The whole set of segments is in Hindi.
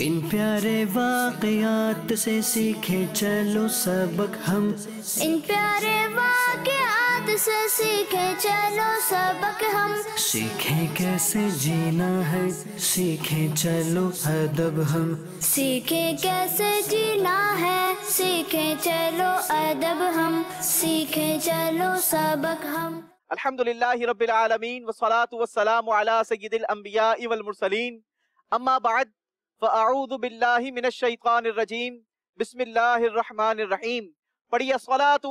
इन प्यारे वाकयात से सीखे चलो सबक हम इन प्यारे वाकयात से सीखे चलो सबक हम सीखे कैसे जीना है सीखे चलो अदब हम सीखे कैसे जीना है सीखे चलो अदब हम सीखे चलो सबक हम अल्हम्दुलिल्लाह रब्बिल आलमीन वस्सलातु वस्सलामु अला सय्यिदिल अंबिया वल मुरसलीन अम्मा बाद फ़ाऊदबिल्लामिनशैतानरजीम बिसमीम पढ़िए सलात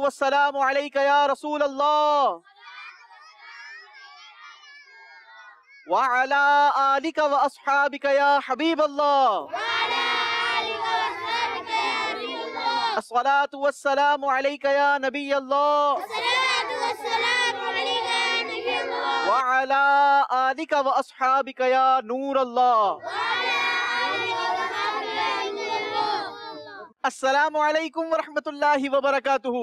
नूर अल्लाह अस्सलाम वालेकुम वरहमतुल्लाहि वबरकातुहू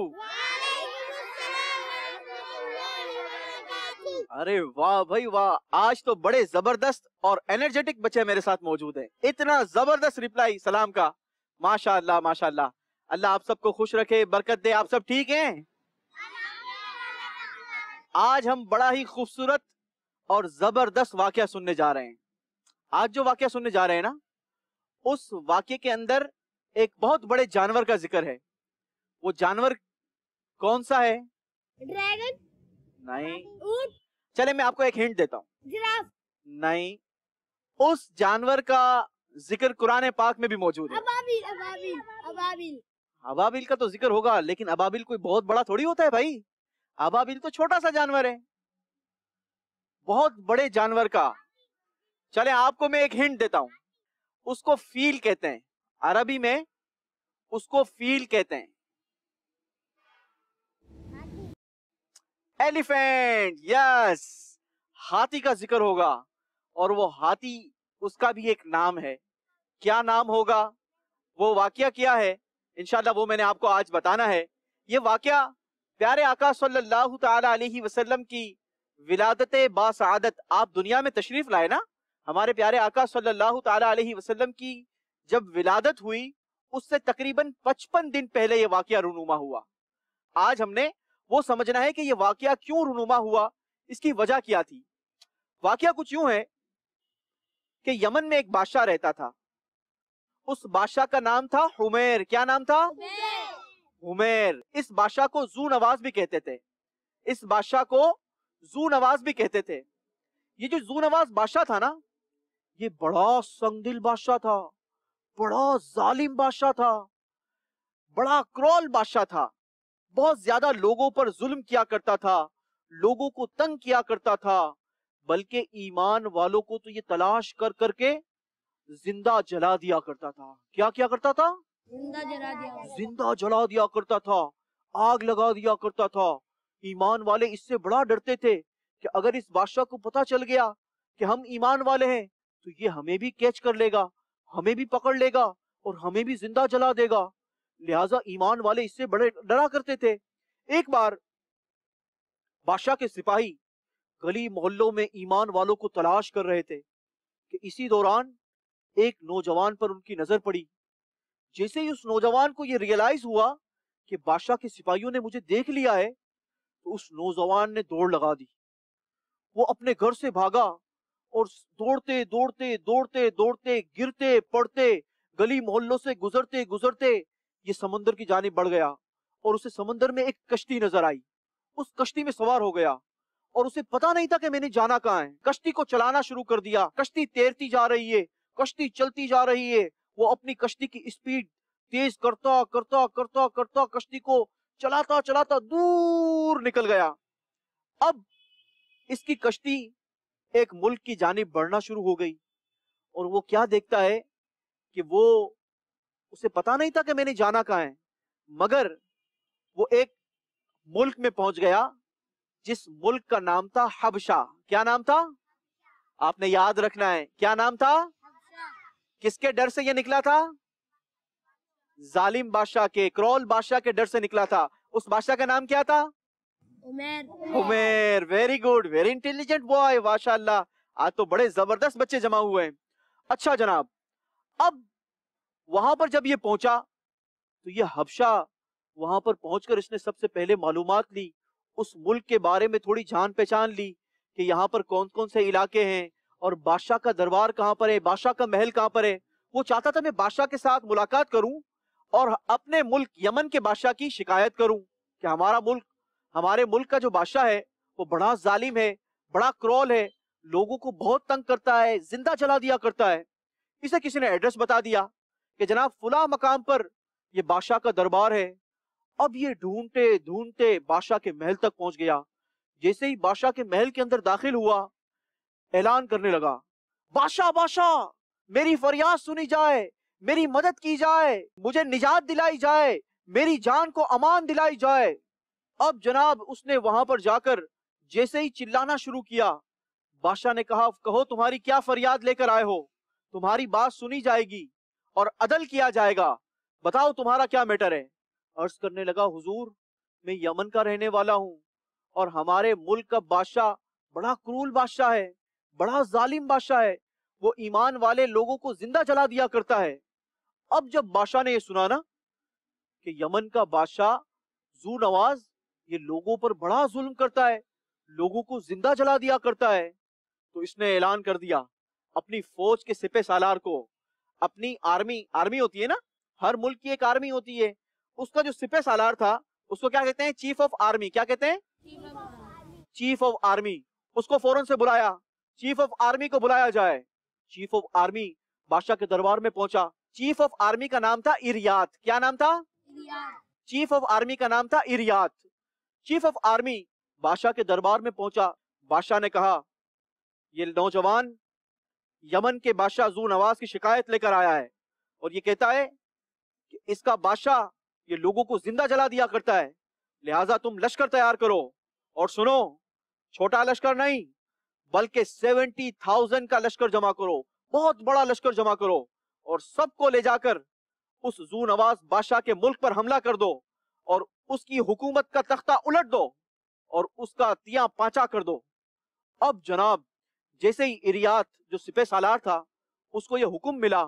अरे वाह भाई वाह आज तो बड़े जबरदस्त और एनर्जेटिक बच्चे मेरे साथ मौजूद हैं इतना जबरदस्त रिप्लाई सलाम का माशाल्लाह माशाल्लाह अल्लाह आप सबको खुश रखे बरकत दे आप सब ठीक हैं आज हम बड़ा ही खूबसूरत और जबरदस्त वाक्य सुनने जा रहे हैं आज जो वाक्य सुनने जा रहे हैं ना उस वाक्य के अंदर एक बहुत बड़े जानवर का जिक्र है वो जानवर कौन सा है ड्रैगन नहीं ऊंट चले मैं आपको एक हिंट देता हूँ नहीं उस जानवर का जिक्र कुरान पाक में भी मौजूद है अबाबिल अबाबिल अबाबिल अबाबिल का तो जिक्र होगा लेकिन अबाबिल कोई बहुत बड़ा थोड़ी होता है भाई अबाबिल तो छोटा सा जानवर है बहुत बड़े जानवर का चले आपको मैं एक हिंट देता हूँ उसको फील कहते हैं अरबी में उसको फील कहते हैं एलिफेंट यस हाथी का जिक्र होगा और वो हाथी उसका भी एक नाम है क्या नाम होगा वो वाक्य क्या है इनशाला वो मैंने आपको आज बताना है ये वाक्य प्यारे आकाश सल्लल्लाहु ताला अलैहि वसल्लम की विलादत बासादत आप दुनिया में तशरीफ लाए ना हमारे प्यारे आकाश सल्लल्लाहु ताला अलैहि वसल्लम की जब विलादत हुई उससे तकरीबन 55 दिन पहले यह वाक्य रूनुमा हुआ आज हमने वो समझना है कि यह वाक्य क्यों रूनुमा हुआ इसकी वजह क्या थी वाक्य कुछ यूं है कि यमन में एक बादशाह रहता था उस बादशाह का नाम था हुमेर क्या नाम था हुमेर इस बादशाह को जू नवाज भी कहते थे इस बादशाह को जू नवाज भी कहते थे ये जो जू नवाज बादशाह था ना ये बड़ा संगदिल बादशाह था बड़ा जालिम बादशाह था बड़ा क्रॉल बादशाह था बहुत ज्यादा लोगों पर जुल्म किया करता था लोगों को तंग किया करता था बल्कि ईमान वालों को तो ये तलाश कर करके जिंदा जला दिया करता था क्या क्या करता था जिंदा जला दिया जिंदा जला दिया करता था आग लगा दिया करता था ईमान वाले इससे बड़ा डरते थे कि अगर इस बादशाह को पता चल गया कि हम ईमान वाले हैं तो ये हमें भी कैच कर लेगा हमें भी पकड़ लेगा और हमें भी जिंदा जला देगा लिहाजा ईमान वाले इससे बड़े डरा करते थे एक बार बादशाह के सिपाही गली मोहल्लों में ईमान वालों को तलाश कर रहे थे कि इसी दौरान एक नौजवान पर उनकी नजर पड़ी जैसे ही उस नौजवान को यह रियलाइज हुआ कि बादशाह के सिपाहियों ने मुझे देख लिया है तो उस नौजवान ने दौड़ लगा दी वो अपने घर से भागा और दौड़ते दौड़ते दौड़ते दौड़ते गिरते पड़ते गली मोहल्लों से गुजरते गुजरते ये समंदर की जानी बढ़ गया और उसे समंदर में एक कश्ती नजर आई उस कश्ती में सवार हो गया और उसे पता नहीं था कि मैंने जाना कहाँ है कश्ती को चलाना शुरू कर दिया कश्ती तैरती जा रही है कश्ती चलती जा रही है वो अपनी कश्ती की स्पीड तेज करता करता करता करता कश्ती को चलाता चलाता दूर निकल गया अब इसकी कश्ती एक मुल्क की जानब बढ़ना शुरू हो गई और वो क्या देखता है कि वो उसे पता नहीं था कि मैंने जाना कहा है मगर वो एक मुल्क में पहुंच गया जिस मुल्क का नाम था हबशा क्या नाम था आपने याद रखना है क्या नाम था किसके डर से ये निकला था जालिम बादशाह के क्रोल बादशाह के डर से निकला था उस बादशाह का नाम क्या था Umer Umer very good very intelligent boy माशाल्लाह आज तो बड़े जबरदस्त बच्चे जमा हुए हैं अच्छा जनाब अब वहां पर जब ये पहुंचा तो ये हबशा वहां पर पहुंचकर इसने सबसे पहले मालूम ली उस मुल्क के बारे में थोड़ी जान पहचान ली कि यहाँ पर कौन कौन से इलाके हैं और बादशाह का दरबार कहाँ पर है बादशाह का महल कहाँ पर है वो चाहता था मैं बादशाह के साथ मुलाकात करूं और अपने मुल्क यमन के बादशाह की शिकायत करूं कि हमारा मुल्क हमारे मुल्क का जो बादशाह है वो बड़ा जालिम है बड़ा क्रोल है लोगों को बहुत तंग करता है जिंदा चला दिया करता है इसे किसी ने एड्रेस बता दिया कि जनाब फुला मकाम पर यह बादशाह का दरबार है अब ये ढूंढते ढूंढते बादशाह के महल तक पहुंच गया जैसे ही बादशाह के महल के अंदर दाखिल हुआ ऐलान करने लगा बादशाह बादशाह मेरी फरियाद सुनी जाए मेरी मदद की जाए मुझे निजात दिलाई जाए मेरी जान को अमान दिलाई जाए अब जनाब उसने वहां पर जाकर जैसे ही चिल्लाना शुरू किया बादशाह ने कहा कहो तुम्हारी क्या फरियाद लेकर आए हो तुम्हारी बात सुनी जाएगी और अदल किया जाएगा बताओ तुम्हारा क्या मैटर है अर्ज करने लगा हुजूर मैं यमन का रहने वाला हूँ और हमारे मुल्क का बादशाह बड़ा क्रूल बादशाह है बड़ा जालिम बादशाह है वो ईमान वाले लोगों को जिंदा चला दिया करता है अब जब बादशाह ने यह सुना ना कि यमन का बादशाह जू नवाज ये लोगों पर बड़ा जुल्म करता है लोगों को जिंदा जला दिया करता है तो इसने ऐलान कर दिया अपनी फौज के सिपे सालार को अपनी आर्मी आर्मी होती है ना हर मुल्क की एक आर्मी होती है उसका जो सिपे सालार था उसको क्या कहते हैं चीफ ऑफ आर्मी क्या कहते हैं चीफ ऑफ आर्मी उसको फौरन से बुलाया चीफ ऑफ आर्मी को बुलाया जाए चीफ ऑफ आर्मी बादशाह के दरबार में पहुंचा चीफ ऑफ आर्मी का नाम था इरियात क्या नाम था चीफ ऑफ आर्मी का नाम था इरियात चीफ ऑफ आर्मी बादशाह के दरबार में पहुंचा बादशाह ने कहा ये नौजवान यमन के बादशाह जू नवाज की शिकायत लेकर आया है और ये कहता है कि इसका बादशाह ये लोगों को जिंदा जला दिया करता है लिहाजा तुम लश्कर तैयार करो और सुनो छोटा लश्कर नहीं बल्कि सेवेंटी थाउजेंड का लश्कर जमा करो बहुत बड़ा लश्कर जमा करो और सबको ले जाकर उस जू नवाज बादशाह के मुल्क पर हमला कर दो और उसकी हुकूमत का तख्ता उलट दो और उसका तिया पाचा कर दो अब जनाब जैसे ही इरियात जो सिपे सालार था उसको यह हुक्म मिला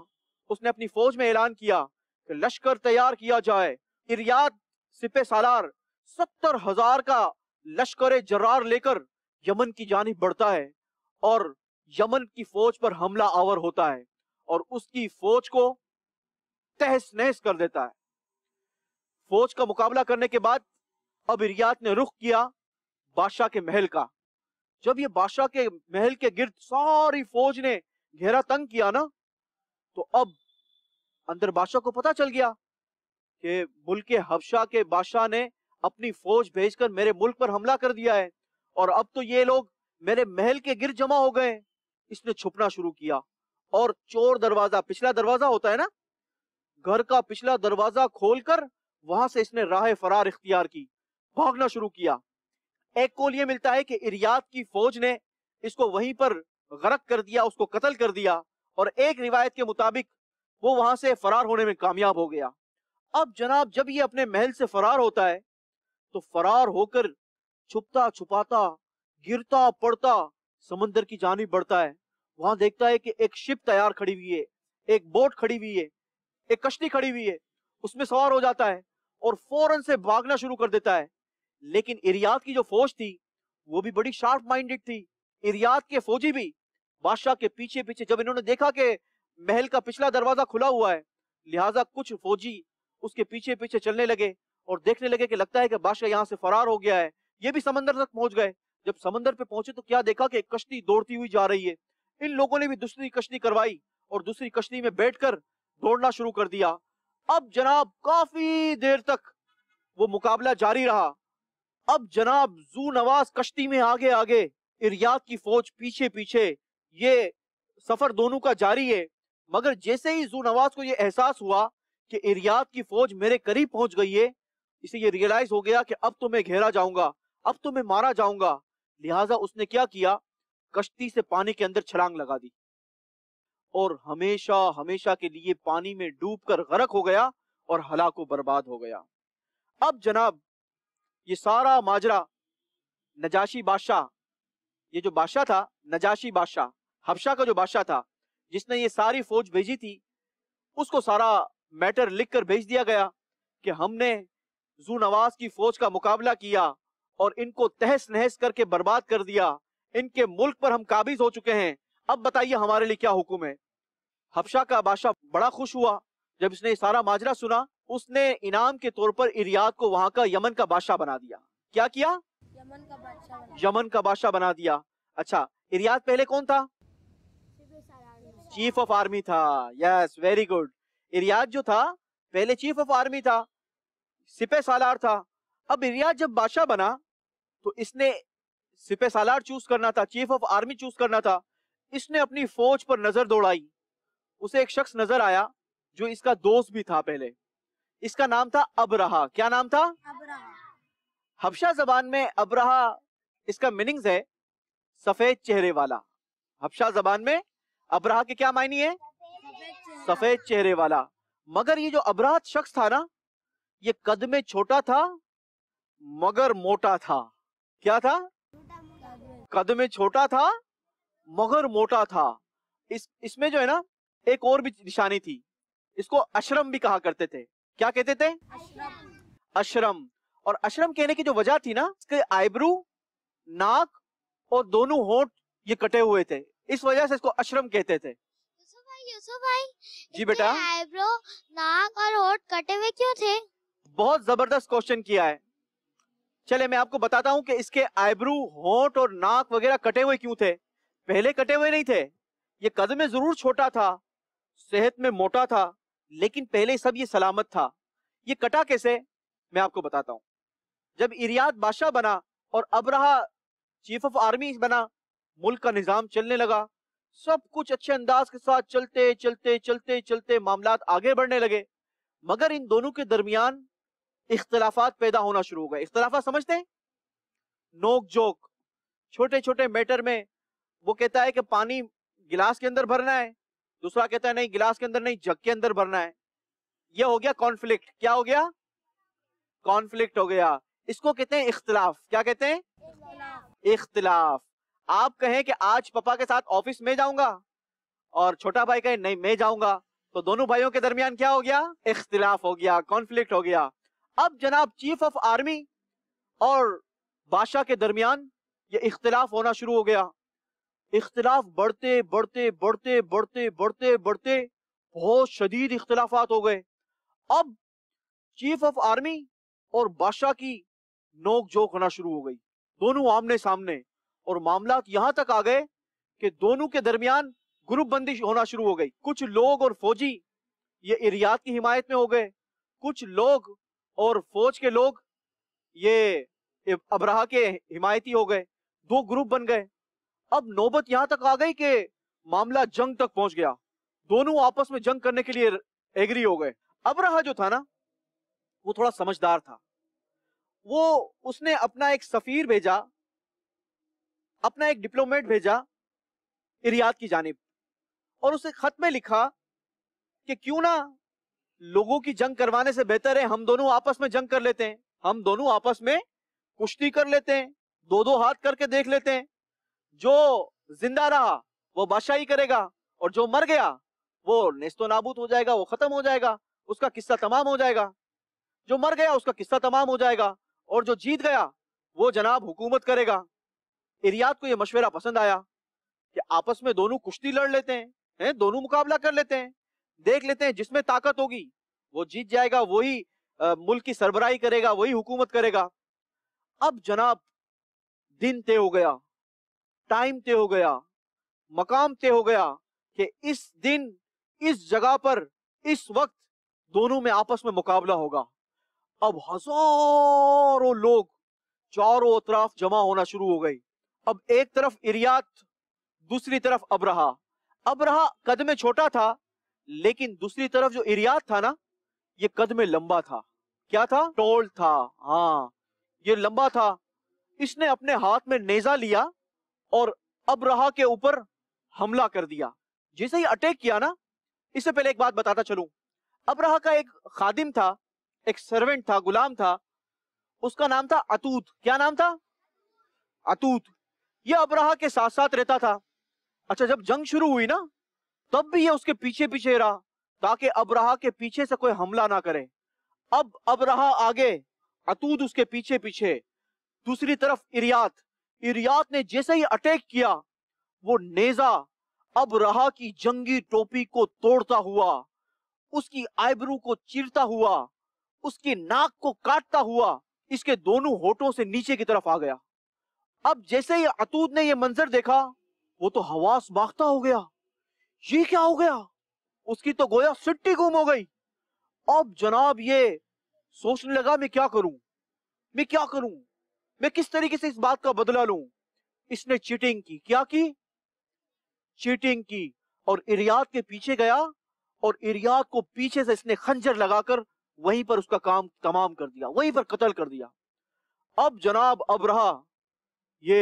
उसने अपनी फौज में ऐलान किया कि लश्कर तैयार किया जाए इरियात सिपे सालार सत्तर हजार का लश्कर जरार लेकर यमन की जानब बढ़ता है और यमन की फौज पर हमला आवर होता है और उसकी फौज को तहस नहस कर देता है फौज का मुकाबला करने के बाद अब रियात ने रुख किया बादशाह के महल का जब ये बादशाह के महल के गिर्द सारी फौज ने घेरा तंग किया ना तो अब अंदर बादशाह को पता चल गया कि मुल्क हबशा के बादशाह ने अपनी फौज भेजकर मेरे मुल्क पर हमला कर दिया है और अब तो ये लोग मेरे महल के गिर जमा हो गए इसने छुपना शुरू किया और चोर दरवाजा पिछला दरवाजा होता है ना घर का पिछला दरवाजा खोलकर वहां से इसने राह फरार इख्तियार की भागना शुरू किया एक कोल ये मिलता है कि इरियात की फौज ने इसको वहीं पर गरक कर दिया उसको कत्ल कर दिया और एक रिवायत के मुताबिक वो वहां से फरार होने में कामयाब हो गया अब जनाब जब ये अपने महल से फरार होता है तो फरार होकर छुपता छुपाता गिरता पड़ता समंदर की जानी बढ़ता है वहां देखता है कि एक शिप तैयार खड़ी हुई है एक बोट खड़ी हुई है एक कश्ती खड़ी हुई है उसमें सवार हो जाता है और फौरन से भागना शुरू कर देता है लेकिन इरियाद की जो फौज थी वो भी बड़ी शार्प माइंडेड थी इरियाद के फौजी भी बादशाह के पीछे पीछे जब इन्होंने देखा कि महल का पिछला दरवाजा खुला हुआ है लिहाजा कुछ फौजी उसके पीछे पीछे चलने लगे और देखने लगे कि लगता है कि बादशाह यहाँ से फरार हो गया है ये भी समंदर तक पहुंच गए जब समंदर पे पहुंचे तो क्या देखा कि एक कश्ती दौड़ती हुई जा रही है इन लोगों ने भी दूसरी कश्ती करवाई और दूसरी कश्ती में बैठकर दौड़ना शुरू कर दिया अब जनाब काफी देर तक वो मुकाबला जारी रहा अब जनाब जू नवाज कश्ती में आगे आगे इरियात की फौज पीछे पीछे ये सफर दोनों का जारी है मगर जैसे ही जू नवाज को ये एहसास हुआ कि इरियात की फौज मेरे करीब पहुंच गई है इसे ये रियलाइज हो गया कि अब तो मैं घेरा जाऊंगा अब तो मैं मारा जाऊंगा लिहाजा उसने क्या किया कश्ती से पानी के अंदर छलांग लगा दी और हमेशा हमेशा के लिए पानी में डूबकर गरक हो गया और हलाको बर्बाद हो गया अब जनाब ये सारा माजरा नजाशी बादशाह ये जो बादशाह था नजाशी बादशाह हबशा का जो बादशाह था जिसने ये सारी फौज भेजी थी उसको सारा मैटर लिख कर भेज दिया गया कि हमने जू नवाज की फौज का मुकाबला किया और इनको तहस नहस करके बर्बाद कर दिया इनके मुल्क पर हम काबिज हो चुके हैं अब बताइए हमारे लिए क्या हुक्म है हबशा का बादशाह बड़ा खुश हुआ जब इसने सारा माजरा सुना उसने इनाम के तौर पर इरियाद को वहां का यमन का बादशाह बना दिया क्या किया यमन का बादशाह यमन का बादशाह बना दिया अच्छा इरियाद पहले कौन था चीफ ऑफ आर्मी था यस वेरी गुड इरियाद जो था पहले चीफ ऑफ आर्मी था सिपे सालार था अब इरियाद जब बादशाह बना तो इसने सिपे सालार चूज करना था चीफ ऑफ आर्मी चूज करना था इसने अपनी फौज पर नजर दौड़ाई उसे एक शख्स नजर आया जो इसका दोस्त भी था पहले इसका नाम था अबरहा क्या नाम था अबरहा हबशा जबान में अबरहा इसका मीनिंग्स है सफेद चेहरे वाला हबशा जबान में अबरहा के क्या मायने है सफेद चेहरे वाला मगर ये जो अबराध शख्स था ना ये कद में छोटा था मगर मोटा था क्या था कद में छोटा था मगर मोटा था इस इसमें जो है ना एक और भी निशानी थी इसको अश्रम भी कहा करते थे क्या कहते थे अश्रम और अश्रम कहने की जो वजह थी ना इसके आईब्रू नाक और दोनों होंठ ये कटे हुए थे इस वजह से इसको अश्रम कहते थे भाई जी बेटा आईब्रो नाक और होंठ कटे हुए क्यों थे बहुत जबरदस्त क्वेश्चन किया है चले मैं आपको बताता हूँ कि इसके आईब्रू होंठ और नाक वगैरह कटे हुए क्यों थे पहले कटे हुए नहीं थे ये कद में जरूर छोटा था सेहत में मोटा था लेकिन पहले सब ये सलामत था ये कटा कैसे मैं आपको बताता हूं जब इरियाद बादशाह बना और अबरहा चीफ ऑफ आर्मी बना मुल्क का निजाम चलने लगा सब कुछ अच्छे अंदाज के साथ चलते चलते चलते चलते मामला आगे बढ़ने लगे मगर इन दोनों के दरमियान इख्तलाफात पैदा होना शुरू हो गए इख्तलाफा समझते नोक जोक छोटे छोटे मैटर में वो कहता है कि पानी गिलास के अंदर भरना है दूसरा कहता है नहीं गिलास के अंदर नहीं जग के अंदर भरना है यह हो गया कॉन्फ्लिक्ट क्या हो गया कॉन्फ्लिक्ट हो गया इसको कहते हैं इख्तलाफ क्या कहते हैं इख्तलाफ आप कहें कि आज पापा के साथ ऑफिस में जाऊंगा और छोटा भाई कहे नहीं मैं जाऊंगा तो दोनों भाइयों के दरमियान क्या हो गया इख्तलाफ हो गया कॉन्फ्लिक्ट हो गया अब जनाब चीफ ऑफ आर्मी और बादशाह के दरमियान ये इख्तलाफ होना शुरू हो गया इख्तलाफ बढ़ते बढ़ते बढ़ते बढ़ते बढ़ते बढ़ते बहुत शदीद इख्तलाफात हो गए अब चीफ ऑफ आर्मी और बादशाह की नोक जोक होना शुरू हो गई दोनों आमने सामने और मामला यहां तक आ गए कि दोनों के दरमियान ग्रुप बंदी होना शुरू हो गई कुछ लोग और फौजी ये इरियात की हिमायत में हो गए कुछ लोग और फौज के लोग ये अबराह के हिमायती हो गए दो ग्रुप बन गए अब नौबत यहां तक आ गई कि मामला जंग तक पहुंच गया दोनों आपस में जंग करने के लिए एग्री हो गए रहा जो था ना वो थोड़ा समझदार था वो उसने अपना एक सफीर भेजा अपना एक डिप्लोमेट भेजा इरियाद की जानब और उसे खत में लिखा कि क्यों ना लोगों की जंग करवाने से बेहतर है हम दोनों आपस में जंग कर लेते हैं हम दोनों आपस में कुश्ती कर लेते हैं दो दो हाथ करके देख लेते हैं जो जिंदा रहा वो बादशाही करेगा और जो मर गया वो नेस्तो नाबूद हो जाएगा वो खत्म हो जाएगा उसका किस्सा तमाम हो जाएगा जो मर गया उसका किस्सा तमाम हो जाएगा और जो जीत गया वो जनाब हुकूमत करेगा इरियाद को ये मशवरा पसंद आया कि आपस में दोनों कुश्ती लड़ लेते हैं हैं दोनों मुकाबला कर लेते हैं देख लेते हैं जिसमें ताकत होगी वो जीत जाएगा वही मुल्क की सरबराही करेगा वही हुकूमत करेगा अब जनाब दिन तय हो गया टाइम तय हो गया मकाम तय हो गया कि इस दिन इस जगह पर इस वक्त दोनों में आपस में मुकाबला होगा अब हजारों लोग चारों तरफ जमा होना शुरू हो गई अब एक तरफ इरियात दूसरी तरफ अबरहा अबरहा कद में छोटा था लेकिन दूसरी तरफ जो इरियात था ना ये कद में लंबा था क्या था टोल था हाँ ये लंबा था इसने अपने हाथ में नेजा लिया और अबरहा के ऊपर हमला कर दिया जैसे ही अटैक किया ना इससे पहले एक बात बताता चलूं अबरहा का एक खादिम था एक सर्वेंट था गुलाम था उसका नाम था अतूत क्या नाम था अतूत यह अबराहा के साथ साथ रहता था अच्छा जब जंग शुरू हुई ना तब भी यह उसके पीछे पीछे रहा ताकि रहा के पीछे से कोई हमला ना करे अब रहा आगे अतूत उसके पीछे पीछे दूसरी तरफ इरियात इरियात ने जैसे ही अटैक किया वो नेजा अब रहा की जंगी टोपी को तोड़ता हुआ उसकी आईब्रू को चीरता हुआ उसकी नाक को काटता हुआ इसके दोनों होठों से नीचे की तरफ आ गया अब जैसे ही अतूत ने यह मंजर देखा वो तो हवास बागता हो गया ये क्या हो गया उसकी तो गोया सिट्टी गुम हो गई अब जनाब ये सोचने लगा मैं क्या करूं मैं क्या करूं मैं किस तरीके से इस बात का बदला लू इसने चीटिंग की क्या की चीटिंग की और इरियाद के पीछे गया और इरियाद को पीछे से इसने खंजर लगाकर वहीं पर उसका काम तमाम कर दिया वहीं पर कत्ल कर दिया अब जनाब अब रहा ये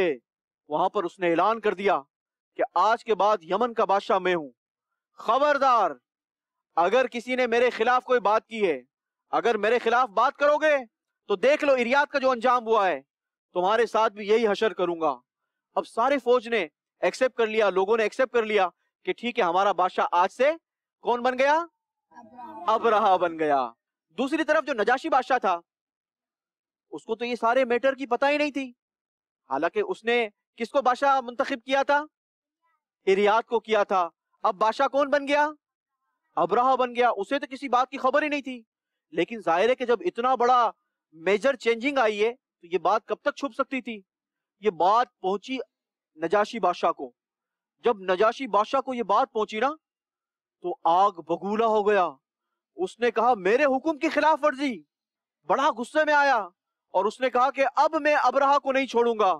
वहां पर उसने ऐलान कर दिया कि आज के बाद यमन का बादशाह मैं हूं खबरदार अगर किसी ने मेरे खिलाफ कोई बात की है अगर मेरे खिलाफ बात करोगे तो देख लो इरियाद का जो अंजाम हुआ है तुम्हारे साथ भी यही हशर करूंगा अब सारे फौज ने एक्सेप्ट कर लिया लोगों ने एक्सेप्ट कर लिया कि ठीक है हमारा बादशाह आज से कौन बन गया अब रहा बन गया दूसरी तरफ जो नजाशी बादशाह था उसको तो ये सारे मैटर की पता ही नहीं थी हालांकि उसने किसको बादशाह मुंतखब किया था इरियात को किया था अब बादशाह कौन बन गया रहा बन गया उसे तो किसी बात की खबर ही नहीं थी लेकिन जाहिर है कि जब इतना बड़ा मेजर चेंजिंग आई है तो ये बात कब तक छुप सकती थी ये बात पहुंची नजाशी बादशाह को जब नजाशी बादशाह को ये बात पहुंची ना तो आग बगूला हो गया उसने कहा मेरे हुक्म की खिलाफ वर्जी बड़ा गुस्से में आया और उसने कहा कि अब मैं अबराह को नहीं छोड़ूंगा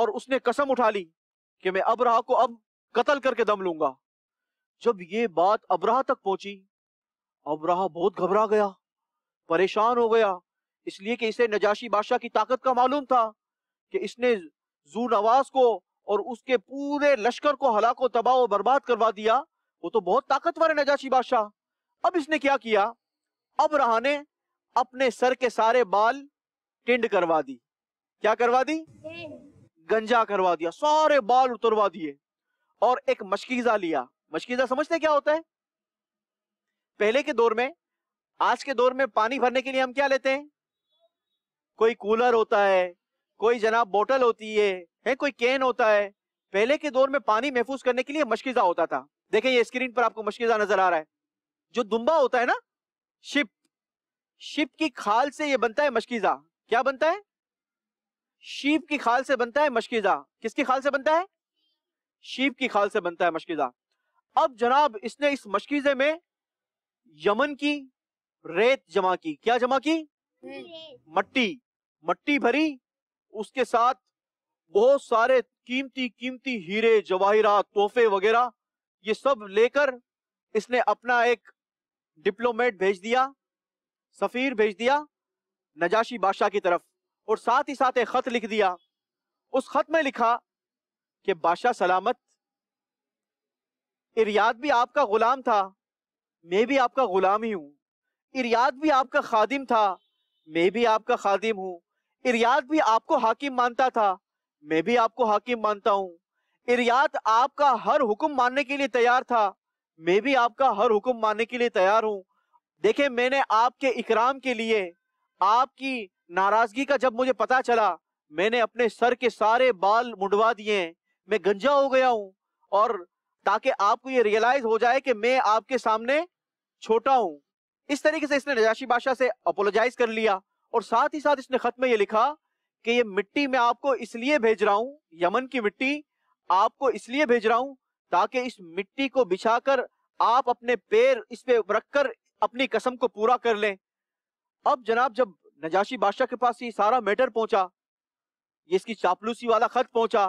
और उसने कसम उठा ली कि मैं अबराह को अब कत्ल करके दम लूंगा जब ये बात अबराह तक पहुंची अबराह बहुत घबरा गया परेशान हो गया इसलिए कि इसे नजाशी बादशाह की ताकत का मालूम था कि इसने जू नवाज को और उसके पूरे लश्कर को हलाको तबाह और बर्बाद करवा दिया वो तो बहुत ताकतवर है नजाशी बादशाह अब इसने क्या किया अब रहा ने अपने सर के सारे बाल टेंड करवा दी क्या करवा दी गंजा करवा दिया सारे बाल उतरवा दिए और एक मशकीजा लिया मशकीजा समझते क्या होता है पहले के दौर में आज के दौर में पानी भरने के लिए हम क्या लेते हैं कोई कूलर होता है कोई जनाब बोतल होती है, है कोई कैन होता है पहले के दौर में पानी महफूज करने के लिए मशकीजा होता था देखें ये स्क्रीन पर आपको मशकीजा नजर आ रहा है जो दुम्बा होता है ना शिप शिप की खाल से ये बनता है मशकीजा क्या बनता है शिप की खाल से बनता है मशकीजा किसकी खाल से बनता है शिप की खाल से बनता है मशकीजा अब जनाब इसने इस मशकीजे में यमन की रेत जमा की क्या जमा की मट्टी मट्टी भरी उसके साथ बहुत सारे कीमती कीमती हीरे जवाहिरा तोहफे वगैरह ये सब लेकर इसने अपना एक डिप्लोमेट भेज दिया सफीर भेज दिया नजाशी बादशाह की तरफ और साथ ही साथ एक खत लिख दिया उस खत में लिखा कि बादशाह सलामत इरियाद भी आपका गुलाम था मैं भी आपका गुलाम ही हूं इरियाद भी आपका खादिम था मैं भी आपका खादिम हूं इरियाद भी आपको हाकिम मानता था मैं भी आपको हाकिम मानता हूँ इरियाद आपका हर हुक्म मानने के लिए तैयार था मैं भी आपका हर हुक्म मानने के लिए तैयार हूँ देखे मैंने आपके इकराम के लिए आपकी नाराजगी का जब मुझे पता चला मैंने अपने सर के सारे बाल मुंडवा दिए मैं गंजा हो गया हूँ और ताकि आपको ये रियलाइज हो जाए कि मैं आपके सामने छोटा हूँ इस तरीके से इसने नजाशी बादशाह से अपोलोजाइज कर लिया और साथ ही साथ इसने खत में ये लिखा कि ये मिट्टी मैं आपको इसलिए भेज रहा हूं यमन की मिट्टी आपको इसलिए भेज रहा हूं ताकि इस मिट्टी को बिछाकर आप अपने पैर इस पे रखकर अपनी कसम को पूरा कर लें अब जनाब जब नजाशी बादशाह के पास ये सारा मैटर पहुंचा ये इसकी चापलूसी वाला खत पहुंचा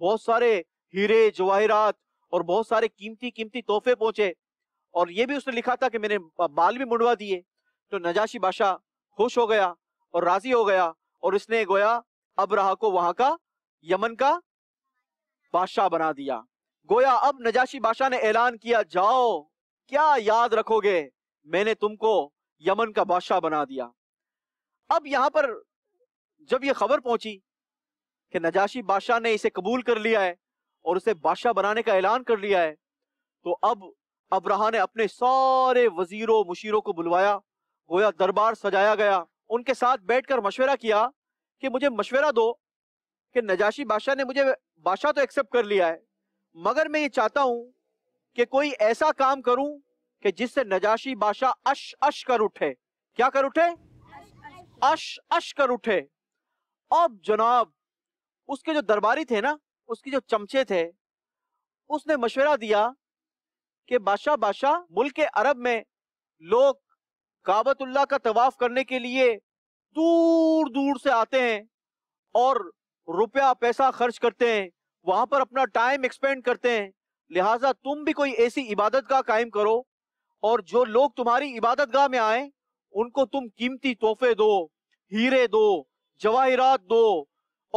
बहुत सारे हीरे जवाहरात और बहुत सारे कीमती कीमती तोहफे पहुंचे और ये भी उसने लिखा था कि मैंने बाल भी मुड़वा दिए तो नजाशी बादशाह खुश हो गया और राजी हो गया और इसने गोया अब रहा को वहां का यमन का बादशाह बना दिया गोया अब नजाशी बादशाह ने ऐलान किया जाओ क्या याद रखोगे मैंने तुमको यमन का बादशाह बना दिया अब यहां पर जब यह खबर पहुंची कि नजाशी बादशाह ने इसे कबूल कर लिया है और उसे बादशाह बनाने का ऐलान कर लिया है तो अब अबराहा ने अपने सारे वजीरों मुशीरों को बुलवाया गोया दरबार सजाया गया उनके साथ बैठकर मशवरा किया कि मुझे मशवरा दो कि नजाशी बादशाह ने मुझे बादशाह तो एक्सेप्ट कर लिया है मगर मैं ये चाहता हूं कि कोई ऐसा काम करूं कि जिससे नजाशी बादशाह अश अश कर उठे क्या कर उठे अश अश कर उठे अब जनाब उसके जो दरबारी थे ना उसके जो चमचे थे उसने मशवरा दिया कि बादशाह बादशाह मुल्क अरब में लोग काबतुल्ला का तवाफ करने के लिए दूर दूर से आते हैं और रुपया पैसा खर्च करते हैं वहां पर अपना टाइम एक्सपेंड करते हैं लिहाजा तुम भी कोई ऐसी इबादत गाह कायम करो और जो लोग तुम्हारी इबादत गाह में आए उनको तुम कीमती तोहफे दो हीरे दो जवाहरात दो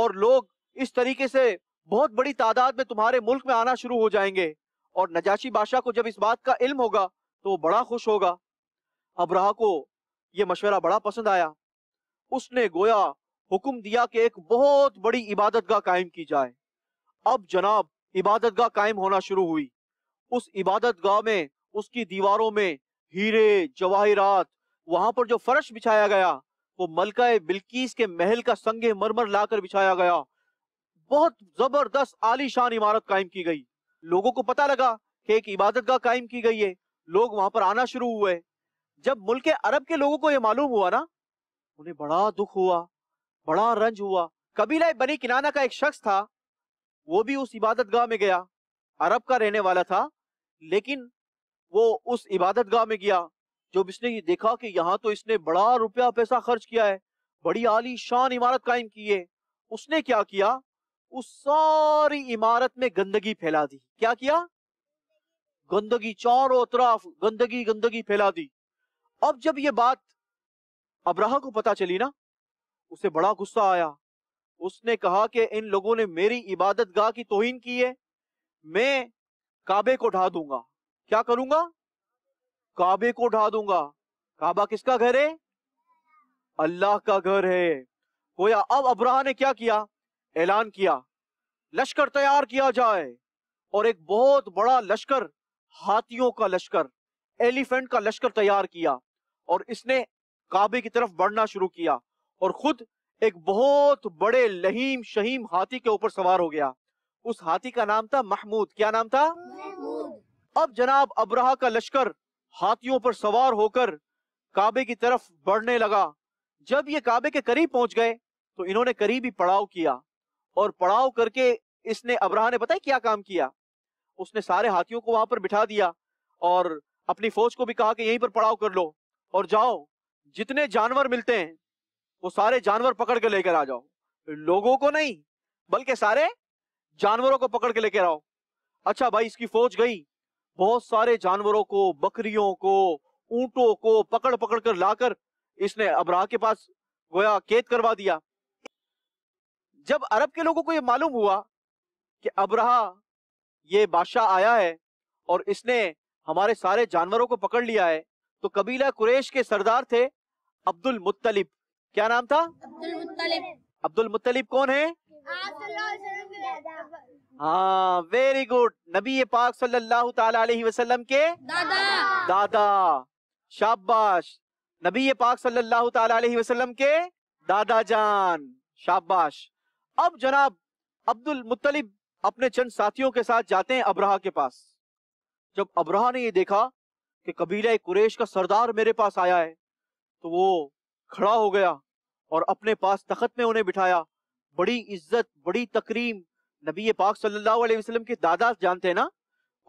और लोग इस तरीके से बहुत बड़ी तादाद में तुम्हारे मुल्क में आना शुरू हो जाएंगे और नजाशी बादशाह को जब इस बात का इल्म होगा तो वो बड़ा खुश होगा अब्राह को यह मशवरा बड़ा पसंद आया उसने गोया हुक्म दिया कि एक बहुत बड़ी इबादत गाह कायम की जाए अब जनाब इबादत गाह कायम होना शुरू हुई उस इबादत गाह में उसकी दीवारों में हीरे जवाहिरात वहां पर जो फर्श बिछाया गया वो मलका बिल्कीस के महल का संगे मरमर लाकर बिछाया गया बहुत जबरदस्त आलीशान इमारत कायम की गई लोगों को पता लगा कि एक इबादत गाह कायम की गई है लोग वहां पर आना शुरू हुए जब मुल्क अरब के लोगों को यह मालूम हुआ ना उन्हें बड़ा दुख हुआ बड़ा रंज हुआ कबीला बनी किनाना का एक शख्स था वो भी उस इबादत गाह में गया अरब का रहने वाला था लेकिन वो उस इबादत गाह में गया जब इसने ये देखा कि यहाँ तो इसने बड़ा रुपया पैसा खर्च किया है बड़ी आली शान इमारत कायम की है उसने क्या किया उस सारी इमारत में गंदगी फैला दी क्या किया गंदगी चारों तरफ गंदगी गंदगी फैला दी अब जब ये बात अब्राहम को पता चली ना उसे बड़ा गुस्सा आया उसने कहा कि इन लोगों ने मेरी इबादत गाह की तोहिन की है मैं काबे को ढा दूंगा क्या करूंगा काबे को ढा दूंगा काबा किसका घर है अल्लाह का घर है गोया अब अब्राह ने क्या किया ऐलान किया लश्कर तैयार किया जाए और एक बहुत बड़ा लश्कर हाथियों का लश्कर एलिफेंट का लश्कर तैयार किया और इसने काबे की तरफ बढ़ना शुरू किया और खुद एक बहुत बड़े लहीम शहीम हाथी के ऊपर सवार हो गया उस हाथी का नाम था महमूद क्या नाम था अब जनाब अब्रहा का लश्कर हाथियों पर सवार होकर काबे की तरफ बढ़ने लगा जब ये काबे के करीब पहुंच गए तो इन्होंने करीबी पड़ाव किया और पड़ाव करके इसने अब्रहा ने पता है क्या काम किया उसने सारे हाथियों को वहां पर बिठा दिया और अपनी फौज को भी कहा कि यहीं पर पड़ाव कर लो और जाओ जितने जानवर मिलते हैं वो सारे जानवर पकड़ के लेकर आ जाओ लोगों को नहीं बल्कि सारे जानवरों को पकड़ के लेकर आओ अच्छा भाई इसकी फौज गई बहुत सारे जानवरों को बकरियों को ऊंटों को पकड़ पकड़ कर लाकर इसने अबराह के पास गोया कैद करवा दिया जब अरब के लोगों को यह मालूम हुआ कि अबराह ये बादशाह आया है और इसने हमारे सारे जानवरों को पकड़ लिया है तो कबीला कुरेश के सरदार थे अब्दुल मुत्तलिब क्या नाम था अब्दुल मुत्तलिब अब्दुल मुत्तलिब कौन है हाँ वेरी गुड हाँ, नबी पाक सल्लल्लाहु अलैहि वसल्लम के दादा दादा शाबाश नबी पाक सल्लल्लाहु अलैहि वसल्लम के दादा जान शाबाश अब जनाब अब्दुल मुत्तलिब अपने चंद साथियों के साथ जाते हैं अब्राहा के पास जब अब्राहा ने ये देखा कि कबीला कुरेश का सरदार मेरे पास आया है तो वो खड़ा हो गया और अपने पास तखत में उन्हें बिठाया बड़ी इज्जत बड़ी तकरीम नबी पाक सल्लल्लाहु अलैहि वसल्लम के दादा जानते हैं ना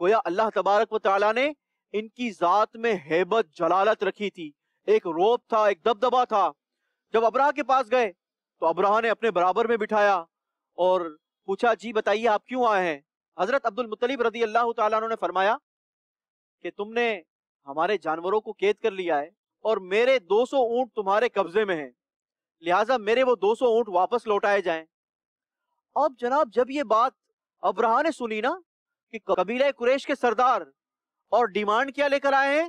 गोया अल्लाह तबारक व ताला ने इनकी जात में हैबत जलालत रखी थी एक रोब था एक दबदबा था जब अब्राह के पास गए तो अब्राह ने अपने बराबर में बिठाया और पूछा जी बताइए आप क्यों आए हैं हजरत अब्दुल मुतलिब रदी अल्लाह ने फरमाया कि तुमने हमारे जानवरों को कैद कर लिया है और मेरे 200 सौ ऊंट तुम्हारे कब्जे में हैं लिहाजा मेरे वो 200 सौ ऊंट वापस लौटाए जाएं अब जनाब जब ये बात अब्राह ने सुनी ना कि कबीला कुरेश के सरदार और डिमांड क्या लेकर आए हैं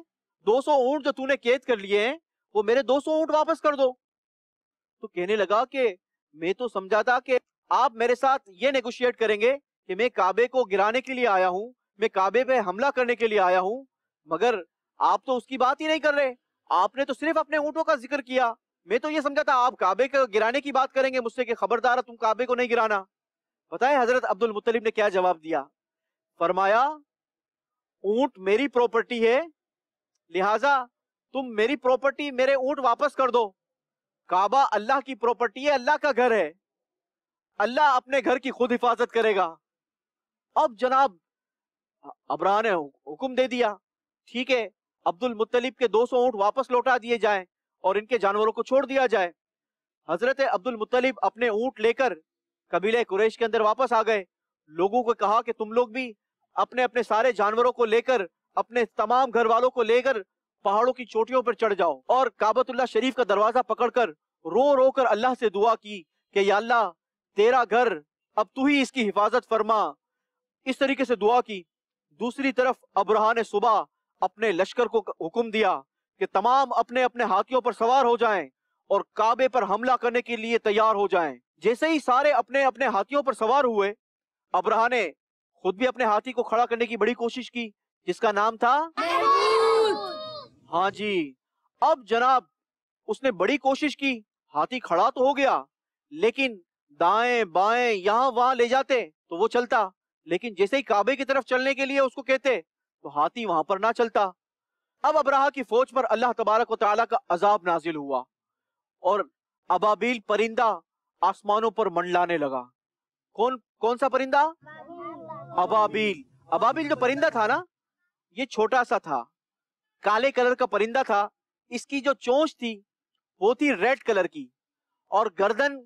200 ऊंट जो तूने कैद कर लिए हैं वो मेरे 200 ऊंट वापस कर दो तो कहने लगा कि मैं तो समझा था कि आप मेरे साथ ये नेगोशिएट करेंगे कि मैं काबे को गिराने के लिए आया हूं मैं काबे पे हमला करने के लिए आया हूं मगर आप तो उसकी बात ही नहीं कर रहे आपने तो सिर्फ अपने ऊँटों का जिक्र किया मैं तो ये समझा था आप काबे को गिराने की बात करेंगे मुझसे कि खबरदार तुम काबे को नहीं गिराना बताए हजरत अब्दुल मुतलिब ने क्या जवाब दिया फरमाया ऊंट मेरी प्रॉपर्टी है लिहाजा तुम मेरी प्रॉपर्टी मेरे ऊंट वापस कर दो काबा अल्लाह की प्रॉपर्टी है अल्लाह का घर है अल्लाह अपने घर की खुद हिफाजत करेगा अब जनाब अबरा ने हुक्म दे दिया ठीक है अब्दुल मुत्तलिब के 200 ऊंट वापस लौटा दिए जाएं और इनके जानवरों को छोड़ दिया जाए हजरत अब्दुल मुत्तलिब अपने ऊंट लेकर कबीले कुरेश के अंदर वापस आ गए लोगों को कहा कि तुम लोग भी अपने अपने सारे जानवरों को लेकर अपने तमाम घर वालों को लेकर पहाड़ों की चोटियों पर चढ़ जाओ और काबतुल्ला शरीफ का दरवाजा पकड़कर रो रो कर अल्लाह से दुआ की कि या अल्लाह तेरा घर अब तू ही इसकी हिफाजत फरमा इस तरीके से दुआ की दूसरी तरफ अब्रहा ने सुबह अपने लश्कर को हुक्म दिया कि तमाम अपने अपने हाथियों पर सवार हो जाएं और काबे पर हमला करने के लिए तैयार हो जाएं। जैसे ही सारे अपने अपने हाथियों पर सवार हुए अब्रहा ने खुद भी अपने हाथी को खड़ा करने की बड़ी कोशिश की जिसका नाम था हाँ जी अब जनाब उसने बड़ी कोशिश की हाथी खड़ा तो हो गया लेकिन दाएं बाएं यहां वहां ले जाते तो वो चलता लेकिन जैसे ही काबे की तरफ चलने के लिए उसको कहते तो हाथी वहां पर ना चलता अब अबराहा की फौज पर अल्लाह तबारक वाली का अजाब नाजिल हुआ और अबाबील परिंदा आसमानों पर मंडलाने लगा कौन कौन सा परिंदा अबाबील अबाबील जो परिंदा था ना ये छोटा सा था काले कलर का परिंदा था इसकी जो चोंच थी वो थी रेड कलर की और गर्दन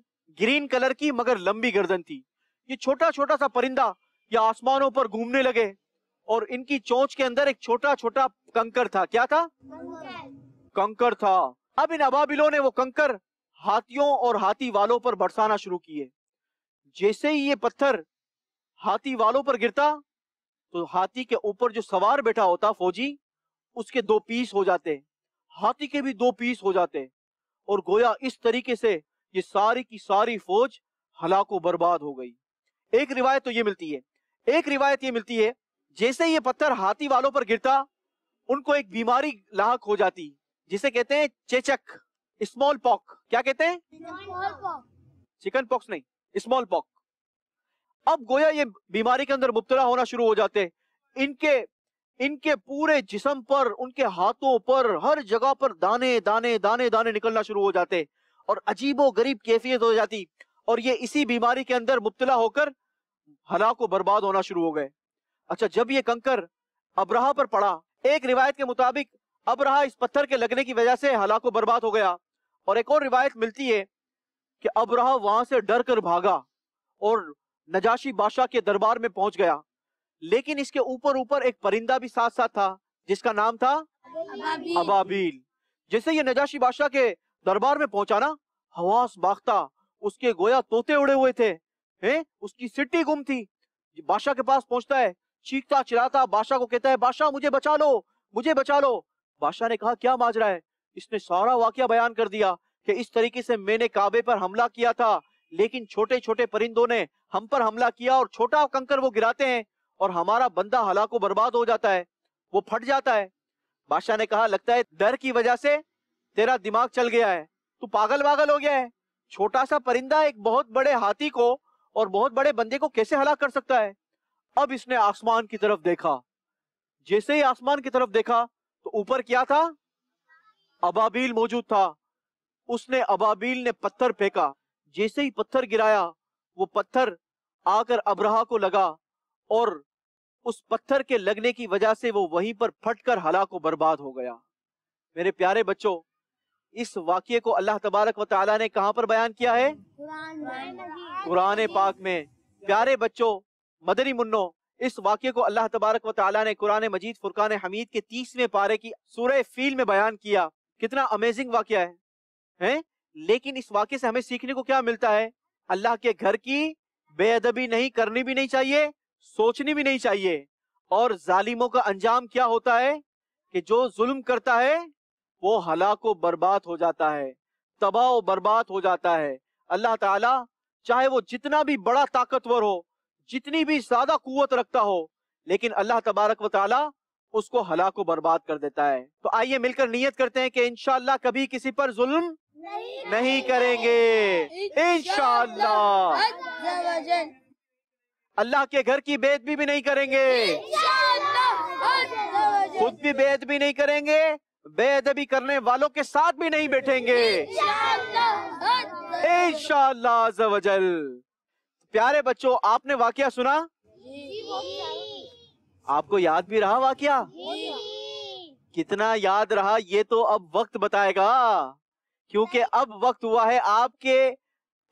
ग्रीन कलर की मगर लंबी गर्दन थी ये छोटा छोटा सा परिंदा ये आसमानों पर घूमने लगे और इनकी चोंच के अंदर एक छोटा छोटा कंकर था क्या था कंकर था अब इन अबाबिलों ने वो कंकर हाथियों और हाथी वालों पर बरसाना शुरू किए जैसे ही ये पत्थर हाथी वालों पर गिरता तो हाथी के ऊपर जो सवार बैठा होता फौजी उसके दो पीस हो जाते हाथी के भी दो पीस हो जाते और गोया इस तरीके से ये सारी की सारी फौज हलाको बर्बाद हो गई एक रिवायत तो ये मिलती है एक रिवायत ये मिलती है जैसे ये पत्थर हाथी वालों पर गिरता उनको एक बीमारी लाक हो जाती जिसे कहते हैं चेचक स्मॉल पॉक क्या कहते हैं चिकन पॉक्स नहीं स्मॉल पॉक अब गोया ये बीमारी के अंदर मुबतला होना शुरू हो जाते इनके इनके पूरे जिसम पर उनके हाथों पर हर जगह पर दाने दाने दाने दाने निकलना शुरू हो जाते और अजीबो गरीब कैफियत हो जाती और ये इसी बीमारी के अंदर मुबतला होकर हलाक को बर्बाद होना शुरू हो गए अच्छा जब ये कंकर अब्रहा पर पड़ा एक रिवायत के मुताबिक अबराहा इस पत्थर के लगने की वजह से हलाको बर्बाद हो गया और एक और रिवायत मिलती है कि अबराहा वहां से डर कर भागा और नजाशी बादशाह के दरबार में पहुंच गया लेकिन इसके ऊपर ऊपर एक परिंदा भी साथ साथ था जिसका नाम था अबाबील, जैसे ये नजाशी बादशाह के दरबार में पहुंचा ना हवास बाखता उसके गोया तोते उड़े हुए थे हैं उसकी सिट्टी गुम थी बादशाह के पास पहुंचता है चीखता चिल्लाता बादशाह को कहता है बादशाह मुझे बचा लो मुझे बचा लो बादशाह ने कहा क्या माजरा है इसने सारा वाक्य बयान कर दिया कि इस तरीके से मैंने काबे पर हमला किया था लेकिन छोटे छोटे परिंदों ने हम पर हमला किया और छोटा कंकर वो गिराते हैं और हमारा बंदा को बर्बाद हो जाता है वो फट जाता है बादशाह ने कहा लगता है डर की वजह से तेरा दिमाग चल गया है तू पागल पागल हो गया है छोटा सा परिंदा एक बहुत बड़े हाथी को और बहुत बड़े बंदे को कैसे हला कर सकता है अब इसने आसमान की तरफ देखा जैसे ही आसमान की तरफ देखा तो ऊपर क्या था अबाबील मौजूद था उसने अबाबील ने पत्थर फेंका जैसे ही पत्थर गिराया वो पत्थर आकर अब्रहा को लगा और उस पत्थर के लगने की वजह से वो वहीं पर फटकर हला को बर्बाद हो गया मेरे प्यारे बच्चों इस वाक्य को अल्लाह तबारक वाली ने कहा पर बयान किया है कुरान पाक में प्यारे बच्चों मदनी मुन्नो इस वाक्य को अल्लाह तबारक व ताली ने कुरान मजीद फुरकान हमीद के तीसवें पारे की सूरह फील में बयान किया कितना अमेजिंग वाक्य है हैं? लेकिन इस वाक्य से हमें सीखने को क्या मिलता है अल्लाह के घर की बेअदबी नहीं करनी भी नहीं चाहिए सोचनी भी नहीं चाहिए और जालिमों का अंजाम क्या होता है कि जो जुल्म करता है वो हलाक बर्बाद हो जाता है तबाह बर्बाद हो जाता है अल्लाह ताला चाहे वो जितना भी बड़ा ताकतवर हो जितनी भी ज्यादा कुत रखता हो लेकिन अल्लाह तबारक व ताला उसको हला को बर्बाद कर देता है तो आइए मिलकर नियत करते हैं कि इनशाला कभी किसी पर जुल्म नहीं, नहीं करेंगे इनशाला अल्लाह के घर की बेदबी भी नहीं करेंगे खुद भी बेदबी नहीं करेंगे बेदबी करने वालों के साथ भी नहीं बैठेंगे इनशाला प्यारे बच्चों आपने वाकया सुना आपको याद भी रहा वाकया कितना याद रहा ये तो अब वक्त बताएगा क्योंकि अब वक्त हुआ है आपके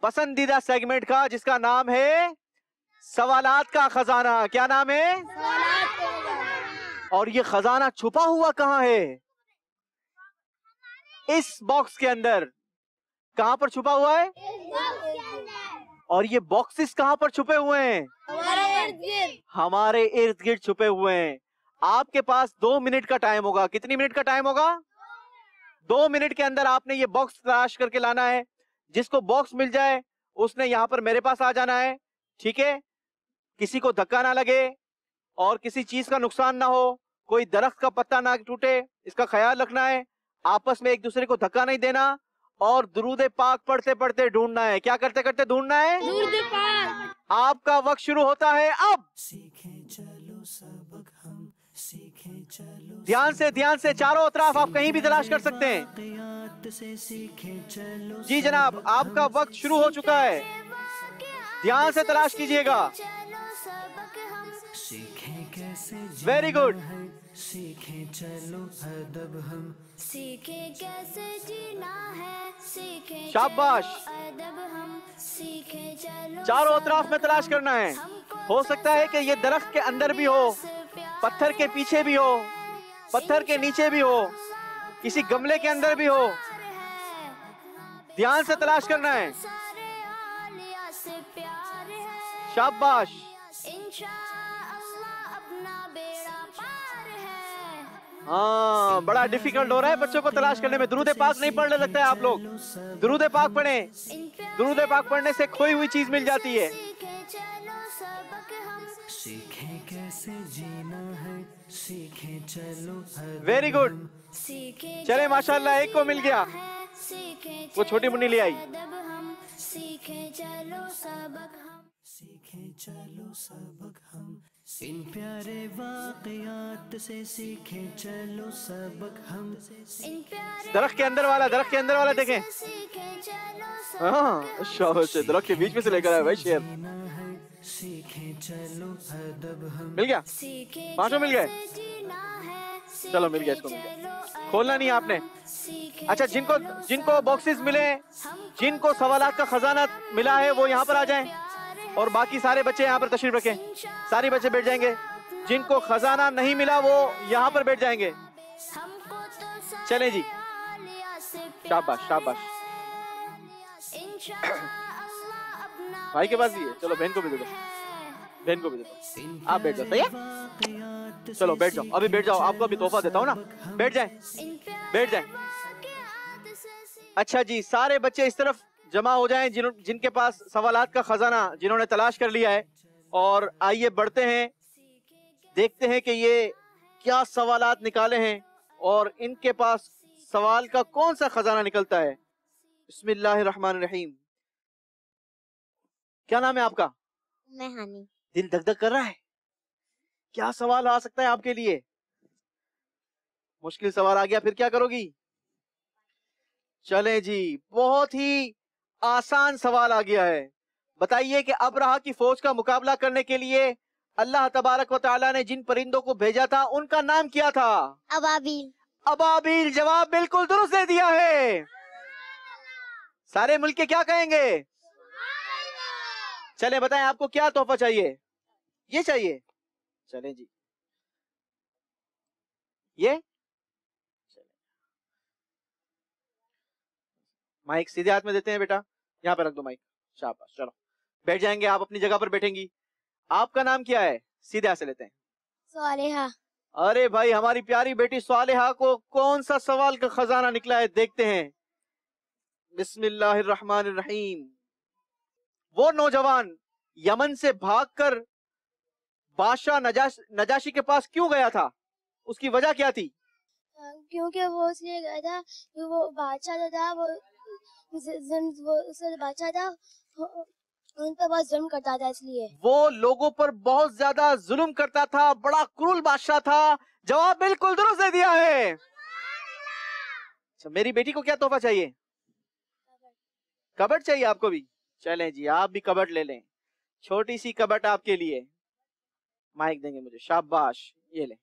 पसंदीदा सेगमेंट का जिसका नाम है सवालात का खजाना क्या नाम है और ये खजाना छुपा हुआ कहाँ है इस बॉक्स के अंदर कहाँ पर छुपा हुआ है और ये बॉक्सेस कहाँ पर छुपे हुए हैं हमारे इर्द गिर्द हमारे इर्द गिर्द छुपे हुए हैं आपके पास दो मिनट का टाइम होगा कितनी मिनट का टाइम होगा दो मिनट के अंदर आपने ये बॉक्स तलाश करके लाना है जिसको बॉक्स मिल जाए उसने यहाँ पर मेरे पास आ जाना है ठीक है किसी को धक्का ना लगे और किसी चीज का नुकसान ना हो कोई दरख्त का पत्ता ना टूटे इसका ख्याल रखना है आपस में एक दूसरे को धक्का नहीं देना और दुरूद पाक पढ़ते पढ़ते ढूंढना है क्या करते करते ढूंढना है दुरूद पाक आपका वक्त शुरू होता है अब सीखे चलो सबक हम सीखे चलो ध्यान से ध्यान से चारों तरफ आप कहीं भी तलाश कर सकते हैं जी जनाब आपका वक्त शुरू हो चुका है ध्यान से तलाश कीजिएगा वेरी गुड सीखें चलो अदब हम सीखे कैसे जीना है सीखे शाबाश अदब हम सीखे चलो चारों अतराफ में तलाश करना है हो सकता है कि ये दरख्त के अंदर भी हो पत्थर के पीछे भी हो पत्थर के नीचे भी हो किसी गमले के अंदर भी हो ध्यान से तलाश करना है शाबाश हाँ बड़ा डिफिकल्ट हो रहा है बच्चों को तलाश करने में दुरूद पाक नहीं पढ़ने लगता है आप लोग द्रुदे पाक पढ़े दुरूद पाक पढ़ने से खोई हुई चीज मिल जाती है सीखे कैसे जीना है सीखे चलो वेरी गुड चले माशाल्लाह एक को मिल गया वो छोटी मुन्नी ले आई सीखे चलो सबक हम सीखे चलो सबक हम इन प्यारे वाकयात से सीखे चलो सबक हम दरख्त के अंदर वाला दरख्त के अंदर वाला देखें हाँ अच्छा, अच्छा, दरख्त के बीच में से लेकर आया भाई शेर सीखे चलो अदब हम मिल गया पांचों मिल गए चलो मिल गया इसको मिल गया खोलना नहीं आपने अच्छा जिनको जिनको बॉक्सेस मिले जिनको सवालात का खजाना मिला है वो यहाँ पर आ जाएं और बाकी सारे बच्चे यहाँ पर तशरीफ रखें सारे बच्चे बैठ जाएंगे जिनको खजाना नहीं मिला वो यहाँ पर बैठ जाएंगे चले जी शाबाश शाबाश भाई के पास भी है चलो बहन को भी दे दो बहन को भी दे दो आप बैठ जाओ सही चलो बैठ जाओ अभी बैठ जाओ आपको अभी तोहफा देता हूँ ना बैठ जाए बैठ जाए अच्छा जी सारे बच्चे इस तरफ जमा हो जाएं जिन जिनके पास सवाल का खजाना जिन्होंने तलाश कर लिया है और आइए बढ़ते हैं देखते हैं कि ये क्या सवाल निकाले हैं और इनके पास सवाल का कौन सा खजाना निकलता है रहमान रहीम क्या नाम है आपका मैं दिल धक धक कर रहा है क्या सवाल आ सकता है आपके लिए मुश्किल सवाल आ गया फिर क्या करोगी चले जी बहुत ही आसान सवाल आ गया है बताइए कि रहा की फौज का मुकाबला करने के लिए अल्लाह तबारक व ने जिन परिंदों को भेजा था उनका नाम क्या था अबाबील अबाबील जवाब बिल्कुल दुरुस्त दे दिया है सारे मुल्क के क्या कहेंगे चले बताएं आपको क्या तोहफा चाहिए ये चाहिए चले जी ये माइक सीधे हाथ में देते हैं बेटा यहाँ पे रख दो माइक शाबाश चलो बैठ जाएंगे आप अपनी जगह पर बैठेंगी आपका नाम क्या है सीधे ऐसे लेते हैं सालेहा अरे भाई हमारी प्यारी बेटी सालेहा को कौन सा सवाल का खजाना निकला है देखते हैं बिस्मिल्लाहिर्रहमानिर्रहीम वो नौजवान यमन से भागकर बादशाह नजाश नजाशी के पास क्यों गया था उसकी वजह क्या थी क्योंकि वो इसलिए गया था कि वो बादशाह था वो बादशाह था उन पर बहुत जुल्म करता था इसलिए वो लोगों पर बहुत ज्यादा जुल्म करता था बड़ा क्रूल बादशाह था जवाब बिल्कुल दुरुस्त दे दिया है अच्छा, मेरी बेटी को क्या तोहफा चाहिए कबट चाहिए आपको भी चले जी आप भी कबट ले लें छोटी सी कबट आपके लिए माइक देंगे मुझे शाबाश ये ले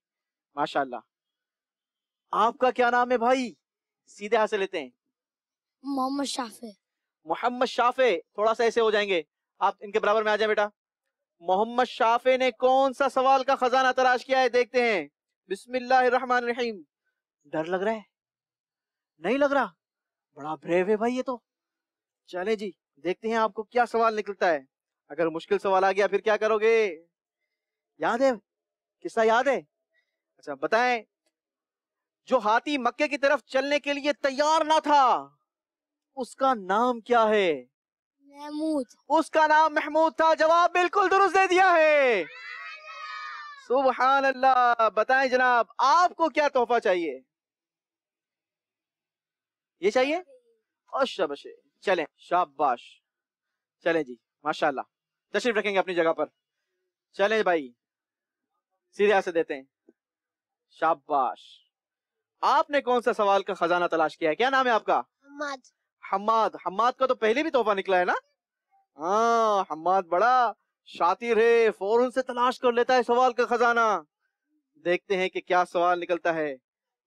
माशाल्लाह आपका क्या नाम है भाई सीधे हाथ से लेते हैं मोहम्मद शाफे मोहम्मद शाफे थोड़ा सा ऐसे हो जाएंगे आप इनके बराबर में आ जाए बेटा मोहम्मद शाफे ने कौन सा सवाल का खजाना तलाश किया है देखते हैं बिस्मिल्लाहमान रहीम डर लग रहा है नहीं लग रहा बड़ा ब्रेव है भाई ये तो चले जी देखते हैं आपको क्या सवाल निकलता है अगर मुश्किल सवाल आ गया फिर क्या करोगे याद है किस्सा याद है अच्छा बताएं जो हाथी मक्के की तरफ चलने के लिए तैयार ना था उसका नाम क्या है महमूद उसका नाम महमूद था जवाब बिल्कुल दुरुस्त दे दिया है सुबह अल्लाह बताए जनाब आपको क्या तोहफा चाहिए ये चाहिए और चले शाबाश चले जी माशाल्लाह तशरीफ रखेंगे अपनी जगह पर चले भाई सीधे से देते हैं शाबाश आपने कौन सा सवाल का खजाना तलाश किया है क्या नाम है आपका हमाद हमाद हमाद का तो पहले भी तोहफा निकला है ना हाँ हमाद बड़ा शातिर है फौरन से तलाश कर लेता है सवाल का खजाना देखते हैं कि क्या सवाल निकलता है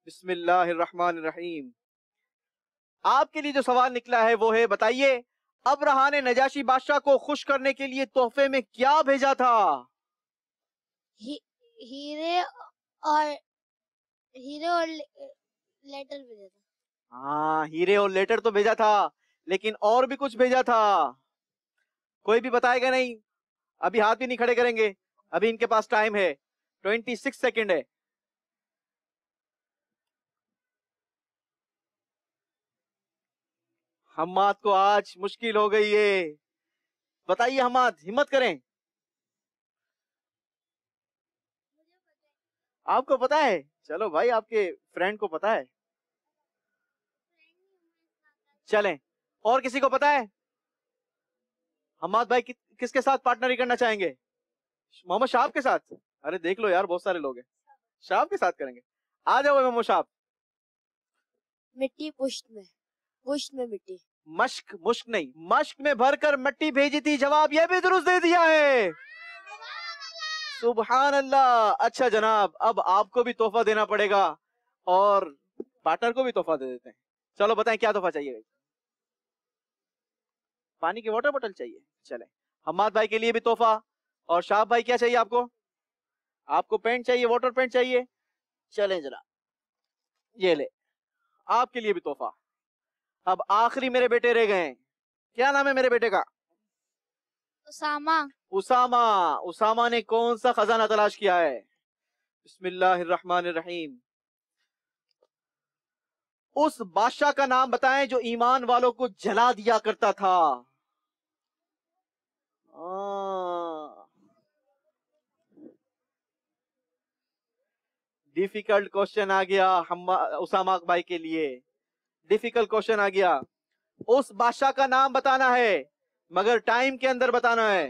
बिस्मिल्लाहिर्रहमानिर्रहीम आपके लिए जो सवाल निकला है वो है बताइए अब रहा ने नजाशी बादशाह को खुश करने के लिए तोहफे में क्या भेजा था ही, हीरे और हीरे और लेटर भेजा था हाँ हीरे और लेटर तो भेजा था लेकिन और भी कुछ भेजा था कोई भी बताएगा नहीं अभी हाथ भी नहीं खड़े करेंगे अभी इनके पास टाइम है ट्वेंटी सिक्स सेकेंड है हमाद को आज मुश्किल हो गई है बताइए हमाद हिम्मत करें आपको पता है चलो भाई आपके फ्रेंड को पता है चलें और किसी को पता है हमाद भाई कि, किसके साथ पार्टनरी करना चाहेंगे मोहम्मद शाह के साथ अरे देख लो यार बहुत सारे लोग हैं शाह के साथ करेंगे आ जाओ मोहम्मद शाह मिट्टी पुष्ट में पुष्ट में मिट्टी मश्क मुश्क नहीं मश्क में भरकर मिट्टी भेजी थी जवाब यह भी दुरुस्त दे दिया है सुबह अल्लाह अच्छा जनाब अब आपको भी तोहफा देना पड़ेगा और पार्टनर को भी तोहफा दे देते हैं चलो बताएं क्या तोहफा चाहिए भाई पानी की वाटर बॉटल चाहिए चले हमाद भाई के लिए भी तोहफा और शाह भाई क्या चाहिए आपको आपको पेंट चाहिए वाटर पेंट चाहिए चले जरा ये ले आपके लिए भी तोहफा अब आखिरी मेरे बेटे रह गए क्या नाम है मेरे बेटे का उसामा उसामा उसामा ने कौन सा खजाना तलाश किया है बिस्मिल्लाहिर्रहमानिर्रहीम उस बादशाह का नाम बताएं जो ईमान वालों को जला दिया करता था डिफिकल्ट हाँ। क्वेश्चन आ गया हम उसामा भाई के लिए डिफिकल्ट क्वेश्चन आ गया उस बादशाह का नाम बताना है मगर टाइम के अंदर बताना है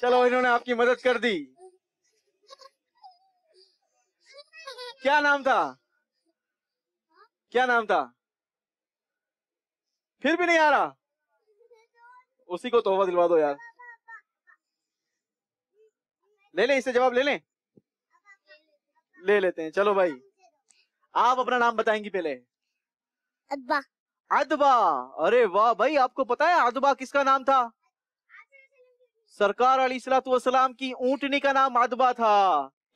चलो इन्होंने आपकी मदद कर दी क्या नाम था क्या नाम था फिर भी नहीं आ रहा उसी को तोहफा दिलवा दो यार ले ले इसे जवाब ले लें ले लेते हैं चलो भाई आप अपना नाम बताएंगी पहले अदबा अदबा अरे वाह भाई आपको पता है अदबा किसका नाम था सरकार अली सलाम की ऊंटनी का नाम अदबा था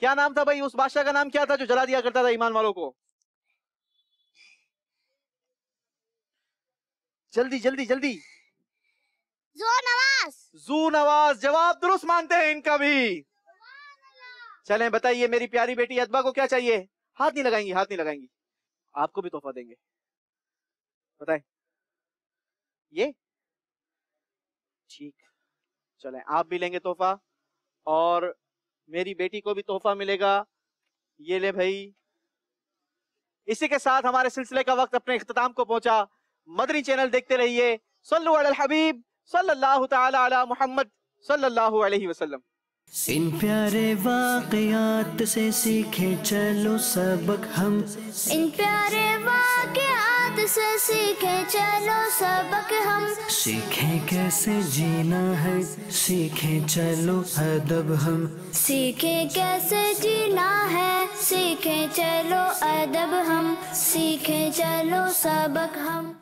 क्या नाम था भाई उस बादशाह का नाम क्या था जो जला दिया करता था ईमान वालों को जल्दी जल्दी जल्दी जो नवाज जू नवाज जवाब दुरुस्त मानते हैं इनका भी चलें बताइए मेरी प्यारी बेटी अदबा को क्या चाहिए हाथ नहीं लगाएंगी हाथ नहीं लगाएंगी आपको भी तोहफा देंगे बताए ये ठीक चले आप भी लेंगे तोहफा और मेरी बेटी को भी तोहफा मिलेगा ये ले भाई इसी के साथ हमारे सिलसिले का वक्त अपने अख्ताम को पहुंचा मदनी चैनल देखते रहिए हबीब सल्लल्लाहु ताला अला मोहम्मद सल्लल्लाहु अलैहि वसल्लम इन प्यारे वाकयात से सीखे चलो सबक हम इन प्यारे वाकयात से सीखे चलो सबक हम सीखे कैसे जीना है सीखे चलो अदब हम सीखे कैसे जीना है सीखे चलो अदब हम सीखे चलो सबक हम